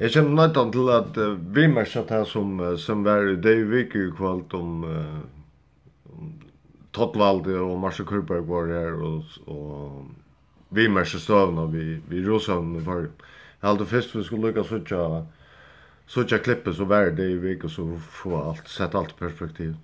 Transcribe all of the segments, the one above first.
Jeg kjenner noe annet til at eh, vi mer satt her som, eh, som var i det uvike i kvalt om uh, Tottvalde og Marsha Kurberg var her og, og vi mer støvna vi, vi råsøvna i fargen. Jeg heldur fyrst vi skulle lukka sutja klippet så var det i uvike og så få alt, sett alt i perspektivet.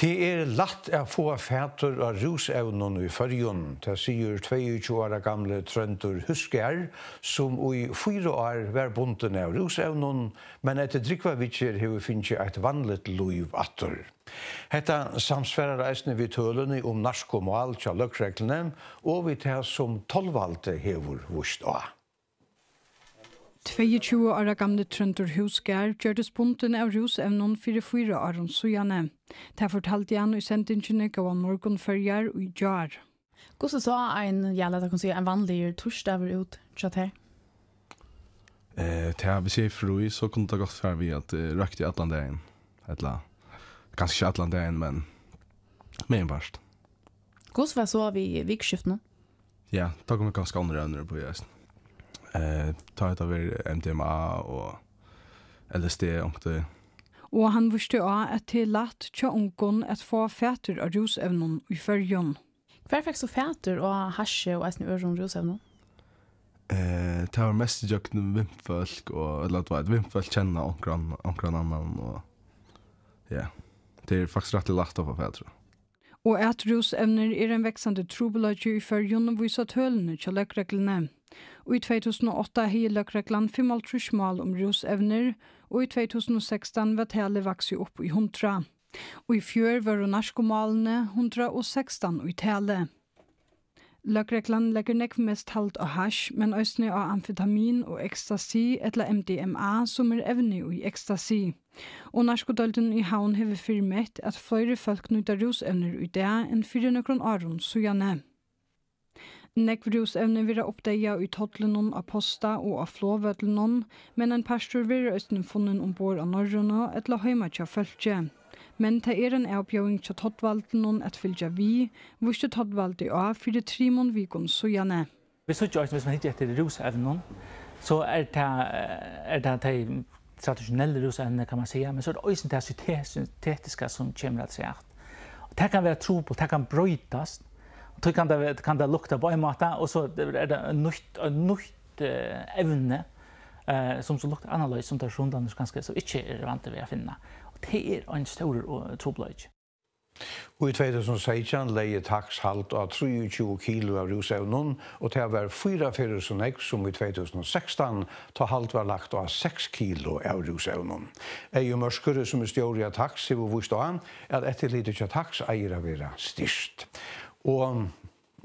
Det er latt å få fætter av rusevnen i førjen, det sier 22 år gamle Trøndur Husker, som i fyra år var bunden av rusevnen, men etter drikvavitsjer har vi finnet et vanligt lov atter. Hetta samsværa reisne vi tølene um om mål tja løkreglene, og vi tja som tolvvalte hever vust av. 22 år gamle Trøndur Husker gjørtes bunten av rusevnen for de fire årene søgjene. Det fortalte han i sentingen ikke var morgen før jeg og gjør. Hvordan sa en gjerne at han kunne si en vanlig torsdag var ut til at her? Eh, til at vi sier for så kunne det gått før vi at det røkket i Atlantien. Eller, kanskje ikke Atlantien, men mer enn verst. Hvordan så vi vikskiftene? Ja, takk om vi kan skåne rønner på gjøresten ta ut av MDMA og LSD og sånt. Og han visste også at det er lett at ungen å få fæter av rusevnen i følgen. Hva er faktisk og hasje og eisen i øren rusevnen? Eh, det var mest jøkken og eller, det var et vimfølk kjenne ungen annen. Ja, det er faktisk rett til lett å få fæter. Mm. Og at rusevner er en veksande trobelagje i fyrjun og viser tølene til Og i 2008 hei løkreglene fimmalt trusmal om um rusevner, og i 2016 var tale vaksig opp i hundra. Og i fjør var hun hundra og sekstan og i tale. Løkreklan legger nekv mest halt og hasj, men òsne av amfetamin og ekstasi, etla MDMA, som er evne i ekstasi. Og narskodalden i haun hever firmet at flere folk nøyda rusevner i det enn fyrir nøkron arun sujane. Nekv rusevner vira oppdeia i totlenon av posta og av flåvødlenon, men en pastor vira òsne funnen ombord av norrona etla heima tja fölkje men det er en avbjøring til Tottvalden og et fylge vi, hvor ikke Tottvalden er for det tre måneder vi kan så gjerne. Vi ser ikke også hvis man ikke heter rusevnen, så er det, er det de traditionelle rusevnene, kan man si, men så er det også det syntetiske som kommer til seg. Og det kan være tro på, det kan brøytes, og det kan det, kan det lukte på en måte, og så er det en nytt, en nytt evne, eh som så lukt annorlunda som där sjundan är ganska så inte är vant vid att finna det er en stor eh, tobleik. Og i 2016 leie tax halt av 23 kilo av rusevnen, og det var fyra fyrir som jeg som i 2016 ta halt var lagt av 6 kilo av rusevnen. Jeg er mørskere som er stjåri av taks, sier vi vist av han, at etter lite kja taks eier av vera styrst. Og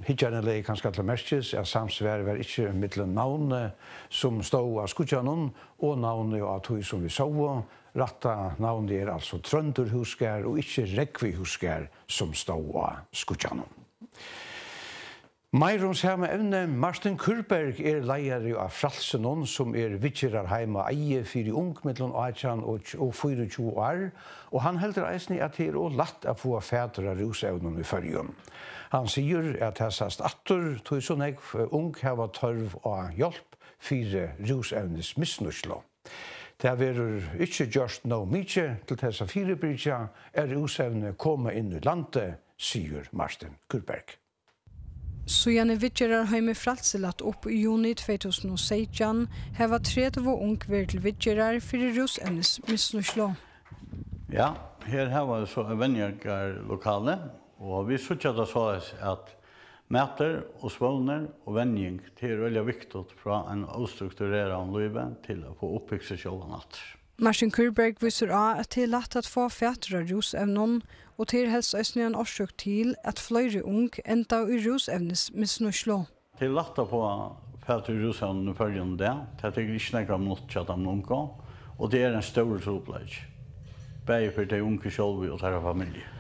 Hittjarne leie kanskje til merkes, at samsvær var ikke mittel navnet eh, som stod av skutjanen, og navnet av tog som vi sove, Ratta navn er altså Trønderhusker og ikke Rekvihusker som stod av Skutjanum. Meirons her med evne, Martin Kurberg er leier av Fralsenon, som er vittjerar heima eie fyri ung mellom Aachan og, og 24 år, og han heldur eisni at det er også latt å få fædra rusevnen i fyrjun. Han sier at det er sast attur, tog sånn eg ung hava tørv av hjelp fyri rusevnes misnuslo. Det er ikke gjort nå mye til disse fire brydene er det usøvnet å komme inn i landet, sier Marsten Kurberg. Så gjerne vidgerer har med fratselat opp i juni 2016, heva tredje og ung vært til vidgerer for i rusemnes med snusla. Ja, her heva vi så en vennjøkker lokale, og vi sier at det at Mäter och svånar och vänjning till är er väldigt viktigt från en ostrukturerad liv till att få uppbyggt sig själva natt. Marcin Kurberg visar att det är lätt att få fjärdra rosävnen och till er helst östen en orsak till att flera ung ända i rosävnes med snuslå. Det är lätt att få fjärdra rosävnen och följa det. Jag tycker inte att det är något att de unga. Och det är en stor upplägg. Bär för de unga själva och deras familjer.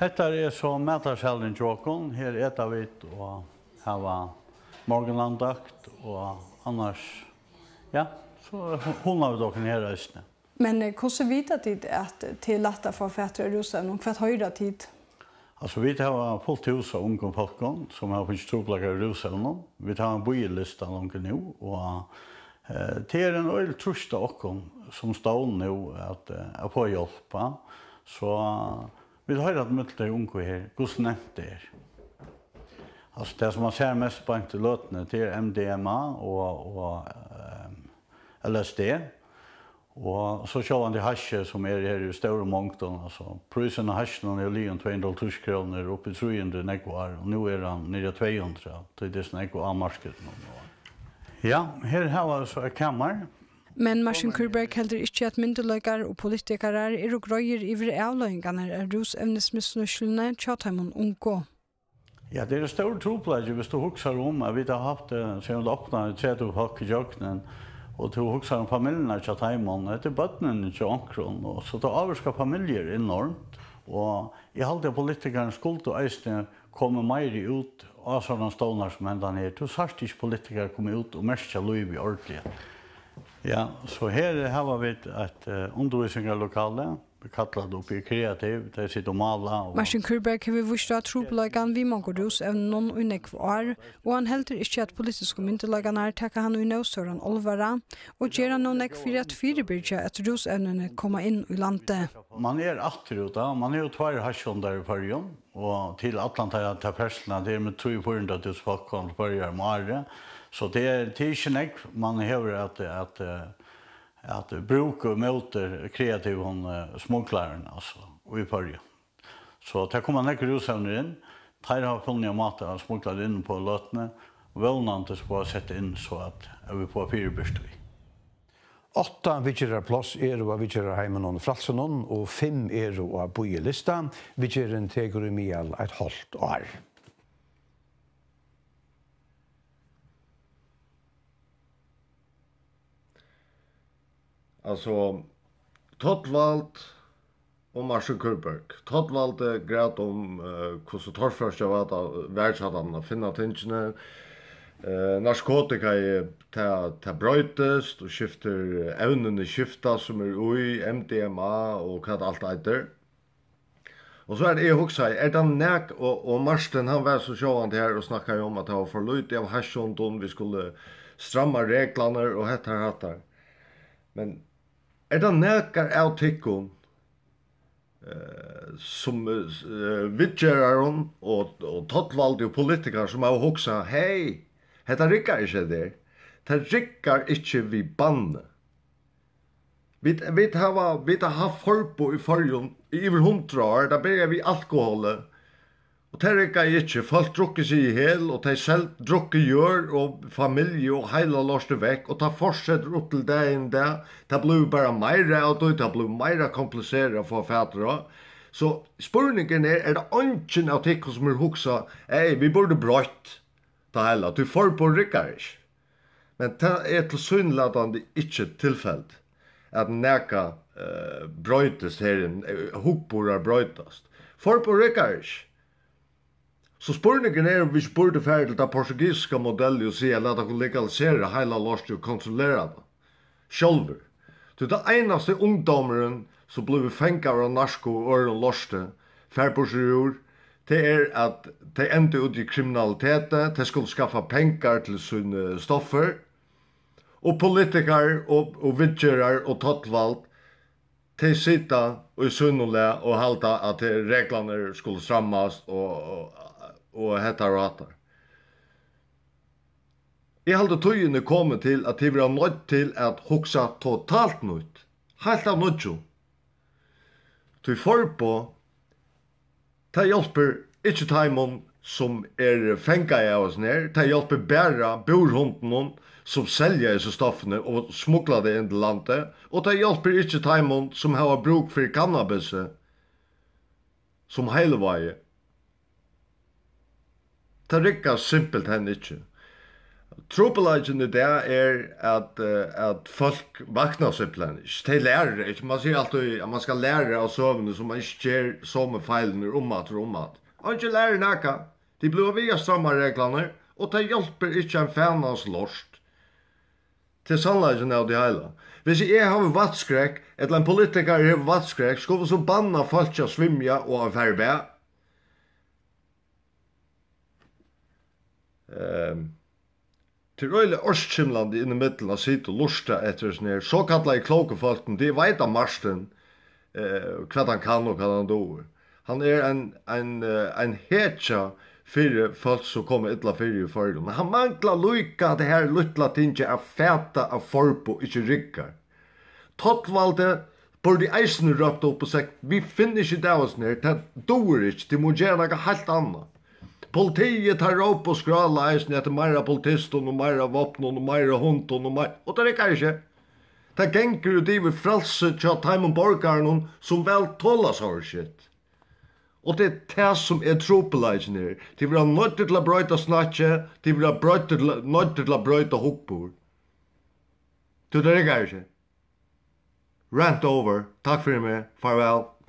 Hetta er so matar sjálvin jokon, her eta vit og hava morgunandakt og annars. Ja, so hon av dokken her æsna. Men kussu eh, vita tid at til er latta for fætra rusan og um kvat høyrda tid. Alltså, vi tar fullt hus av unge folk som har funnet troplak i rusevn. Vi tar en bygelista langt nå, og eh, det er en øyelig trus til som står nå at, eh, at få hjelp. Så Vi har hørt mye til unge her, hvordan det nevnt det er. Altså det som man ser mest på enkelte låtene til er MDMA og, og um, ehm, LSD. Og så kjører han de hasje som er her i større mångten. Prøysen av hasjen er jo lige en kroner oppe i truende enn jeg var. Og nå er han nere 200 kroner til det som jeg var av markedet. Ja, her har vi altså et kammer. Men oh Marcin Kurberg heldur ikkje at myndelagar og politikarar er og grøyir yfir avløyngane av rusevnesmissnusjulene tjataimon unko. Ja, det er en trúplagi troplegge hvis du hoksar om um at vi har haft det siden du åpna i tredje folk og du hoksar om um familien av tjataimon, det er bøtnen i tjankron, og så du avskar familier enormt, og i halde av politikarnes skuld og eisne kommer meir ut av sånne stånar som enda nere, du sarsk ikke politikar kommer ut og mersk kommer ut Ja, så her har vi et eh, undervisningslokale, vi kallar det oppi kreativ, det er sitt og maler og... Marcin Kurberg har vi vist at troplagene vi må rus av noen unikv og han helter ikke at politiske myndelagene er takka han unna av Søren Olvara, og han noen unikv for at firebyrkja et rusevnene koma inn i landet. Man er atri ruta, man er jo tvar har hans hans hans hans til hans hans hans hans hans hans hans hans hans hans Så det är er- tidsnägg er man hör att att att bruka motor kreativ hon eh, småklaren alltså och i parja. Så att det kommer näck rusa ner in. Tar har funnit en mat av småklaren inne på lottne och väl nånt att spara sätta in så att jag på få fyra bästa. Åtta vidgjera plås er og vidgjera heimen og fralsenon, og fem er og boilista vidgjera en tegur i mial eit halvt år. Alltså Tottvald og Marsen Kurberg. Tottvald er greit om uh, hvordan torførste var det, hver satt han Eh finne tingene. Uh, ta ta' til och og skifter, evnene som er ui, MDMA og hva det alt eiter. Og så er det jeg hoksa, er det nek, og, og Marsten han var så sjåvant her og snakka jo om at det var for løyt av hersjåndon, vi skulle stramma reglene og hettar hattar. Men Er det nøkker av tikkun uh, eh, som uh, eh, vidgjører og, og tottvalde og politikere som har hoksa hei, dette rikker ikke der. Det rikker ikke vi banne. Vi, vi, vi har haft forbo i forrige i over hundra år, da blir vi alkoholet Og det rikker jeg ikke. Folk drukker seg i hel, og de selv drukker gjør, og familie og heila løsner vekk, og de fortsetter opp til det enn det. De blir bare mer av det, de blir mer komplisere for fædre. Så spurningen er, er det ønsken av som er hoksa, ei, vi burde brøtt det hele, du får på rikker ikke. Men det er til synlædende ikke tilfellet at neka uh, eh, brøytes her, uh, hokborer Får på rikker ikke. Så spurningen er om vi ikke burde fære til det portugiske modellet å sier at dere legalisere hele lorset og kontrollere det. Sjølver. Det er det eneste ungdommeren som ble fengt av narsko og øren lorset fære på sin jord, det er at de endte ut i kriminalitetet, de skulle skaffe penger til sine eh, stoffer, og politiker og, og vidgjører og tattvalgt, de sitter og i sunnolet og halte at reglene skulle strammes og, og og hetta ratar. Eg heldu tøyin er komin til at tivra nøtt til at hugsa totalt nøtt. Heilt av nøttjum. Tøy forpå, tøy hjelper ikkje taimon som er fenga i av oss nær, tøy hjelper bæra borhunden som selja i seg stoffene og smukla det inn til landet, og tøy hjelper ikkje taimon som hava bruk for cannabis som heilevaie, Ta rikka simpelt hen ikkje. Trubelagen i det er at, eh, at folk vakna simpelt hen ikkje. Te lærere, ikkje. Man sier alltid at man skal lære av sovnene som man ikkje gjer som er feil under ommat og ommat. Og ikkje lærer nekka. De blir via stramma reglerne, og det hjelper ikkje en fænans lorst. Det er sannleggen av det heila. Hvis jeg har vatskrekk, eller en politiker har vatskrekk, skulle vi så banna folk til å svimja og å færre Ehm til øyla Ørskimland inn i middelen av sitt og lusta etter sånne her, så kallar i kloke folk, de vet Marsten eh, hva han kan og hva han do. Han er en, en, en hetja fyrir folk som kom illa fyrir i fyrir, men han mangla lukka at det her lukla tingi er fæta av forbo, ikkje rikkar. Tottvalde burde eisen røpt opp og sagt, vi finner ikkje det av oss nere, det doer ikkje, de anna. Politiet tar råp og skrala eisen etter meira politiston og meira vopn og meira hundton og meira... Og det rikkar ikkje. Det genker ut i vi fralse tja taimon borgarnon er som vel tåla shit. Og det er det som er tropeleisen her. De vil ha nøytter til a brøyta snakje, de vil ha nøytter til a brøyta hukbord. Du, det rikkar ikkje. Rant over. Takk for meg. Farvel. Farvel.